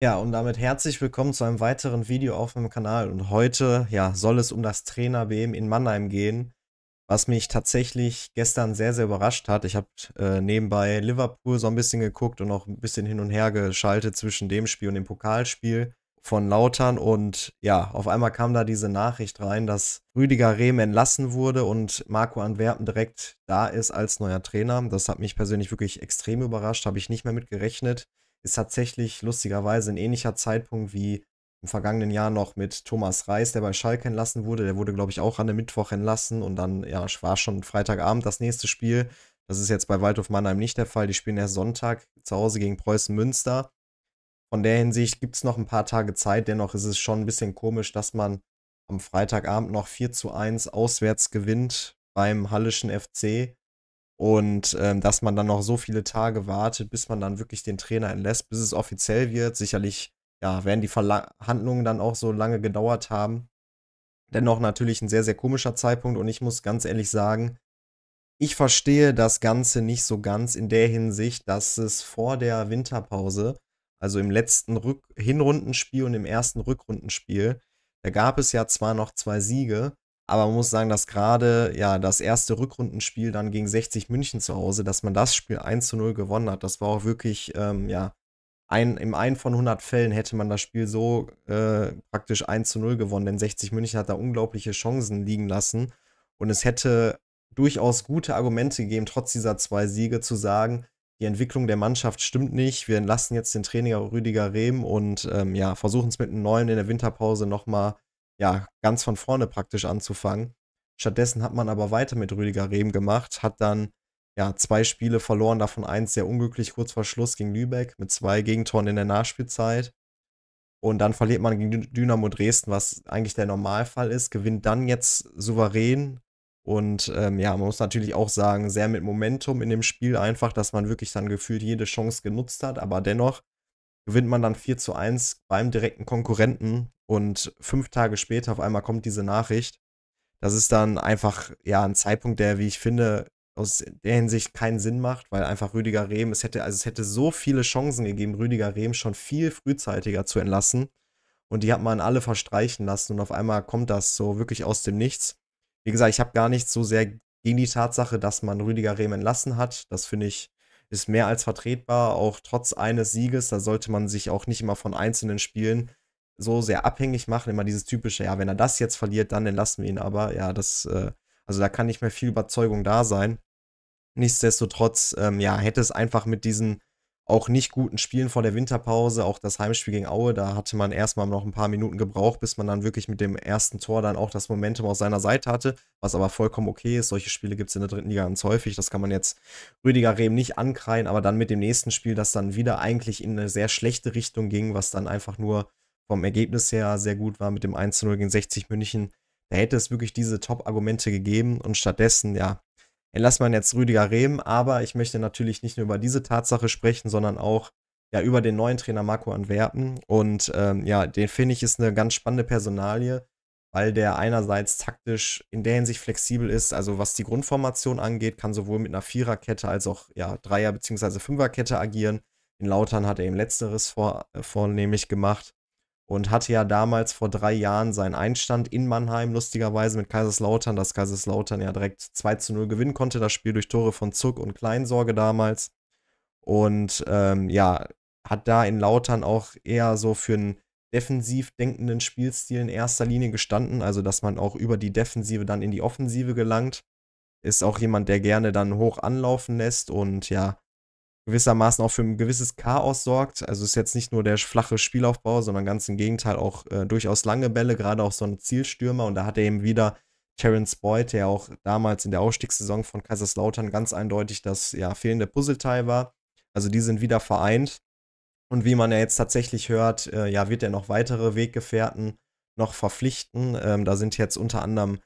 Ja, und damit herzlich willkommen zu einem weiteren Video auf meinem Kanal. Und heute, ja, soll es um das Trainer-WM in Mannheim gehen, was mich tatsächlich gestern sehr, sehr überrascht hat. Ich habe äh, nebenbei Liverpool so ein bisschen geguckt und auch ein bisschen hin und her geschaltet zwischen dem Spiel und dem Pokalspiel von Lautern. Und ja, auf einmal kam da diese Nachricht rein, dass Rüdiger Rehm entlassen wurde und Marco Antwerpen direkt da ist als neuer Trainer. Das hat mich persönlich wirklich extrem überrascht, habe ich nicht mehr mit gerechnet ist tatsächlich lustigerweise ein ähnlicher Zeitpunkt wie im vergangenen Jahr noch mit Thomas Reis, der bei Schalke entlassen wurde. Der wurde, glaube ich, auch an dem Mittwoch entlassen und dann ja, war schon Freitagabend das nächste Spiel. Das ist jetzt bei Waldhof Mannheim nicht der Fall. Die spielen erst Sonntag zu Hause gegen Preußen Münster. Von der Hinsicht gibt es noch ein paar Tage Zeit. Dennoch ist es schon ein bisschen komisch, dass man am Freitagabend noch 4 zu 1 auswärts gewinnt beim Hallischen FC und ähm, dass man dann noch so viele Tage wartet, bis man dann wirklich den Trainer entlässt, bis es offiziell wird. Sicherlich, ja, werden die Verhandlungen dann auch so lange gedauert haben. Dennoch natürlich ein sehr, sehr komischer Zeitpunkt und ich muss ganz ehrlich sagen, ich verstehe das Ganze nicht so ganz in der Hinsicht, dass es vor der Winterpause, also im letzten Rück Hinrundenspiel und im ersten Rückrundenspiel, da gab es ja zwar noch zwei Siege, aber man muss sagen, dass gerade ja das erste Rückrundenspiel dann gegen 60 München zu Hause, dass man das Spiel 1 zu 0 gewonnen hat, das war auch wirklich, ähm, ja, ein, im einen von 100 Fällen hätte man das Spiel so äh, praktisch 1 zu 0 gewonnen, denn 60 München hat da unglaubliche Chancen liegen lassen. Und es hätte durchaus gute Argumente gegeben, trotz dieser zwei Siege zu sagen, die Entwicklung der Mannschaft stimmt nicht. Wir entlassen jetzt den Trainer Rüdiger Rehm und ähm, ja, versuchen es mit einem neuen in der Winterpause nochmal mal ja, ganz von vorne praktisch anzufangen. Stattdessen hat man aber weiter mit Rüdiger Rehm gemacht, hat dann ja, zwei Spiele verloren, davon eins sehr unglücklich kurz vor Schluss gegen Lübeck mit zwei Gegentoren in der Nachspielzeit. Und dann verliert man gegen Dynamo Dresden, was eigentlich der Normalfall ist, gewinnt dann jetzt souverän. Und ähm, ja, man muss natürlich auch sagen, sehr mit Momentum in dem Spiel einfach, dass man wirklich dann gefühlt jede Chance genutzt hat, aber dennoch gewinnt man dann 4 zu 1 beim direkten Konkurrenten und fünf Tage später auf einmal kommt diese Nachricht. Das ist dann einfach ja ein Zeitpunkt, der, wie ich finde, aus der Hinsicht keinen Sinn macht, weil einfach Rüdiger Rehm, es hätte, also es hätte so viele Chancen gegeben, Rüdiger Rehm schon viel frühzeitiger zu entlassen. Und die hat man alle verstreichen lassen und auf einmal kommt das so wirklich aus dem Nichts. Wie gesagt, ich habe gar nicht so sehr gegen die Tatsache, dass man Rüdiger Rehm entlassen hat. Das finde ich ist mehr als vertretbar, auch trotz eines Sieges. Da sollte man sich auch nicht immer von einzelnen Spielen so sehr abhängig machen. Immer dieses typische, ja, wenn er das jetzt verliert, dann entlassen wir ihn aber. Ja, das, äh, also da kann nicht mehr viel Überzeugung da sein. Nichtsdestotrotz, ähm, ja, hätte es einfach mit diesen auch nicht guten Spielen vor der Winterpause, auch das Heimspiel gegen Aue, da hatte man erstmal noch ein paar Minuten gebraucht, bis man dann wirklich mit dem ersten Tor dann auch das Momentum aus seiner Seite hatte, was aber vollkommen okay ist. Solche Spiele gibt es in der dritten Liga ganz häufig, das kann man jetzt Rüdiger Rehm nicht ankreien, aber dann mit dem nächsten Spiel, das dann wieder eigentlich in eine sehr schlechte Richtung ging, was dann einfach nur vom Ergebnis her sehr gut war mit dem 1-0 gegen 60 München. Da hätte es wirklich diese Top-Argumente gegeben und stattdessen, ja, entlässt man jetzt Rüdiger Rehm, aber ich möchte natürlich nicht nur über diese Tatsache sprechen, sondern auch ja über den neuen Trainer Marco Antwerpen. Und ähm, ja, den finde ich ist eine ganz spannende Personalie, weil der einerseits taktisch in der Hinsicht flexibel ist, also was die Grundformation angeht, kann sowohl mit einer Viererkette als auch ja, Dreier- bzw. Fünferkette agieren. In Lautern hat er eben letzteres vor, äh, vornehmlich gemacht und hatte ja damals vor drei Jahren seinen Einstand in Mannheim, lustigerweise mit Kaiserslautern, dass Kaiserslautern ja direkt 2 zu 0 gewinnen konnte, das Spiel durch Tore von Zuck und Kleinsorge damals. Und ähm, ja, hat da in Lautern auch eher so für einen defensiv denkenden Spielstil in erster Linie gestanden, also dass man auch über die Defensive dann in die Offensive gelangt. Ist auch jemand, der gerne dann hoch anlaufen lässt und ja, gewissermaßen auch für ein gewisses Chaos sorgt. Also ist jetzt nicht nur der flache Spielaufbau, sondern ganz im Gegenteil auch äh, durchaus lange Bälle, gerade auch so ein Zielstürmer. Und da hat er eben wieder Terence Boyd, der auch damals in der Ausstiegssaison von Kaiserslautern ganz eindeutig das ja, fehlende Puzzleteil war. Also die sind wieder vereint. Und wie man ja jetzt tatsächlich hört, äh, ja, wird er noch weitere Weggefährten noch verpflichten. Ähm, da sind jetzt unter anderem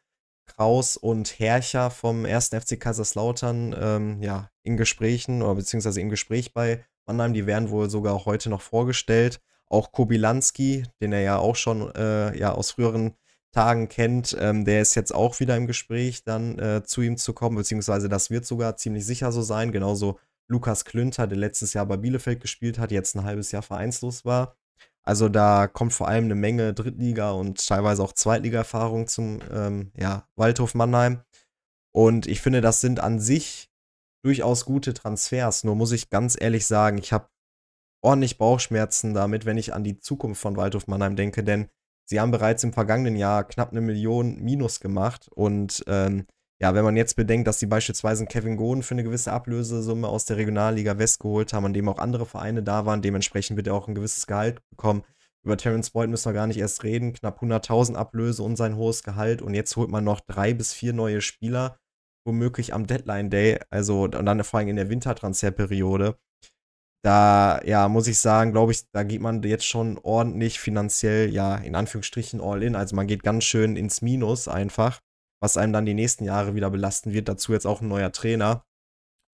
Kraus und Hercher vom 1. FC Kaiserslautern ähm, ja, in Gesprächen oder beziehungsweise im Gespräch bei Mannheim. Die werden wohl sogar heute noch vorgestellt. Auch Kobilanski, den er ja auch schon äh, ja, aus früheren Tagen kennt, ähm, der ist jetzt auch wieder im Gespräch, dann äh, zu ihm zu kommen, beziehungsweise das wird sogar ziemlich sicher so sein. Genauso Lukas Klünter, der letztes Jahr bei Bielefeld gespielt hat, jetzt ein halbes Jahr vereinslos war. Also da kommt vor allem eine Menge Drittliga und teilweise auch Zweitliga-Erfahrung zum ähm, ja, Waldhof Mannheim. Und ich finde, das sind an sich durchaus gute Transfers. Nur muss ich ganz ehrlich sagen, ich habe ordentlich Bauchschmerzen damit, wenn ich an die Zukunft von Waldhof Mannheim denke, denn sie haben bereits im vergangenen Jahr knapp eine Million Minus gemacht und ähm, ja, wenn man jetzt bedenkt, dass sie beispielsweise einen Kevin Goden für eine gewisse Ablösesumme aus der Regionalliga West geholt haben, an dem auch andere Vereine da waren, dementsprechend wird er auch ein gewisses Gehalt bekommen. Über Terence Boyd müssen wir gar nicht erst reden. Knapp 100.000 Ablöse und sein hohes Gehalt. Und jetzt holt man noch drei bis vier neue Spieler, womöglich am Deadline Day, also und dann vor allem in der Wintertransferperiode. Da, ja, muss ich sagen, glaube ich, da geht man jetzt schon ordentlich finanziell, ja, in Anführungsstrichen all in. Also man geht ganz schön ins Minus einfach was einem dann die nächsten Jahre wieder belasten wird. Dazu jetzt auch ein neuer Trainer.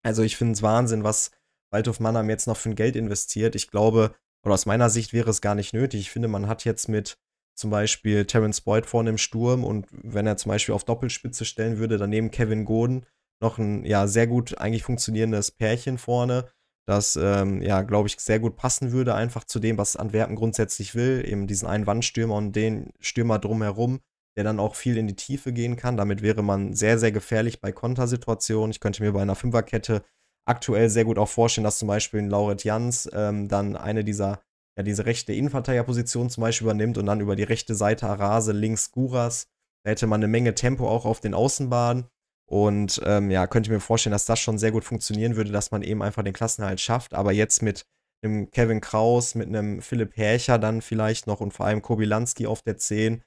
Also ich finde es Wahnsinn, was Waldhof Mannheim jetzt noch für ein Geld investiert. Ich glaube, oder aus meiner Sicht wäre es gar nicht nötig. Ich finde, man hat jetzt mit zum Beispiel Terence Boyd vorne im Sturm und wenn er zum Beispiel auf Doppelspitze stellen würde, daneben Kevin Goden noch ein ja sehr gut eigentlich funktionierendes Pärchen vorne, das ähm, ja glaube ich sehr gut passen würde einfach zu dem, was Antwerpen grundsätzlich will, eben diesen einen Wandstürmer und den Stürmer drumherum, der dann auch viel in die Tiefe gehen kann. Damit wäre man sehr, sehr gefährlich bei Kontersituationen. Ich könnte mir bei einer Fünferkette aktuell sehr gut auch vorstellen, dass zum Beispiel ein Lauret Jans ähm, dann eine dieser, ja, diese rechte Innenverteidigerposition zum Beispiel übernimmt und dann über die rechte Seite Arase, links Guras. Da hätte man eine Menge Tempo auch auf den Außenbahnen. Und ähm, ja, könnte mir vorstellen, dass das schon sehr gut funktionieren würde, dass man eben einfach den Klassenhalt schafft. Aber jetzt mit einem Kevin Kraus, mit einem Philipp Hercher dann vielleicht noch und vor allem Kobilanski auf der 10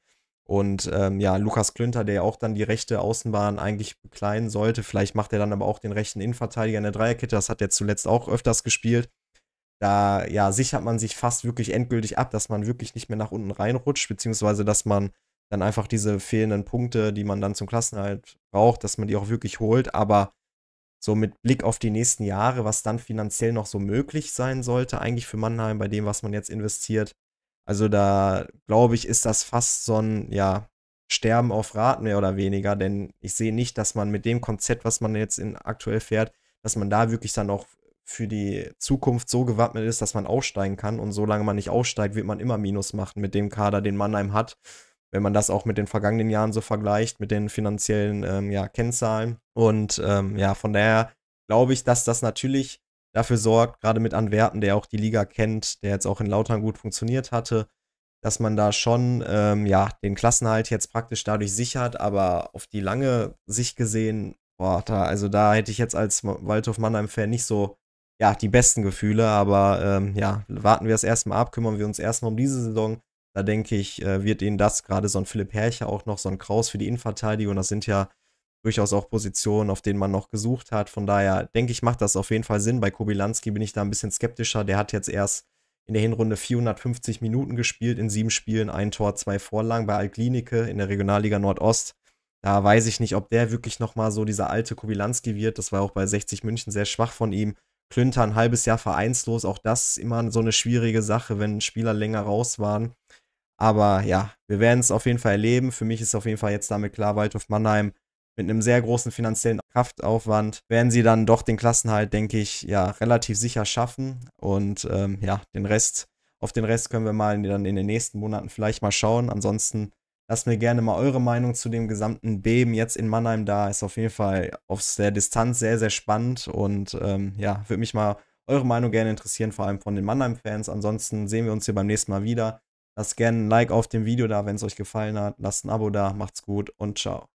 und ähm, ja, Lukas Klünter, der ja auch dann die rechte Außenbahn eigentlich bekleiden sollte. Vielleicht macht er dann aber auch den rechten Innenverteidiger in der Dreierkette. Das hat er zuletzt auch öfters gespielt. Da ja, sichert man sich fast wirklich endgültig ab, dass man wirklich nicht mehr nach unten reinrutscht, beziehungsweise dass man dann einfach diese fehlenden Punkte, die man dann zum Klassenhalt braucht, dass man die auch wirklich holt. Aber so mit Blick auf die nächsten Jahre, was dann finanziell noch so möglich sein sollte, eigentlich für Mannheim, bei dem, was man jetzt investiert, also da glaube ich, ist das fast so ein, ja, Sterben auf Rad mehr oder weniger, denn ich sehe nicht, dass man mit dem Konzept, was man jetzt in, aktuell fährt, dass man da wirklich dann auch für die Zukunft so gewappnet ist, dass man aufsteigen kann. Und solange man nicht aufsteigt, wird man immer Minus machen mit dem Kader, den Mannheim hat. Wenn man das auch mit den vergangenen Jahren so vergleicht, mit den finanziellen ähm, ja, Kennzahlen. Und ähm, ja, von daher glaube ich, dass das natürlich dafür sorgt, gerade mit Anwerten, der auch die Liga kennt, der jetzt auch in Lautern gut funktioniert hatte, dass man da schon ähm, ja, den Klassenhalt jetzt praktisch dadurch sichert, aber auf die lange Sicht gesehen, boah, da, also da hätte ich jetzt als Waldhof Mannheim-Fan nicht so ja, die besten Gefühle, aber ähm, ja, warten wir es erstmal ab, kümmern wir uns erstmal um diese Saison. Da denke ich, äh, wird ihnen das gerade so ein Philipp Herrcher auch noch, so ein Kraus für die Innenverteidigung, das sind ja durchaus auch Positionen, auf denen man noch gesucht hat. Von daher denke ich, macht das auf jeden Fall Sinn. Bei Kobilanski bin ich da ein bisschen skeptischer. Der hat jetzt erst in der Hinrunde 450 Minuten gespielt, in sieben Spielen ein Tor, zwei Vorlagen bei Alklinike in der Regionalliga Nordost. Da weiß ich nicht, ob der wirklich nochmal so dieser alte Kobilanski wird. Das war auch bei 60 München sehr schwach von ihm. Klünter ein halbes Jahr vereinslos, auch das immer so eine schwierige Sache, wenn Spieler länger raus waren. Aber ja, wir werden es auf jeden Fall erleben. Für mich ist auf jeden Fall jetzt damit klar, Waldhof Mannheim mit einem sehr großen finanziellen Kraftaufwand werden sie dann doch den Klassenhalt, denke ich, ja, relativ sicher schaffen. Und ähm, ja, den Rest, auf den Rest können wir mal in, dann in den nächsten Monaten vielleicht mal schauen. Ansonsten lasst mir gerne mal eure Meinung zu dem gesamten Beben jetzt in Mannheim da. Ist auf jeden Fall auf der Distanz sehr, sehr spannend. Und ähm, ja, würde mich mal eure Meinung gerne interessieren, vor allem von den Mannheim-Fans. Ansonsten sehen wir uns hier beim nächsten Mal wieder. Lasst gerne ein Like auf dem Video da, wenn es euch gefallen hat. Lasst ein Abo da. Macht's gut und ciao.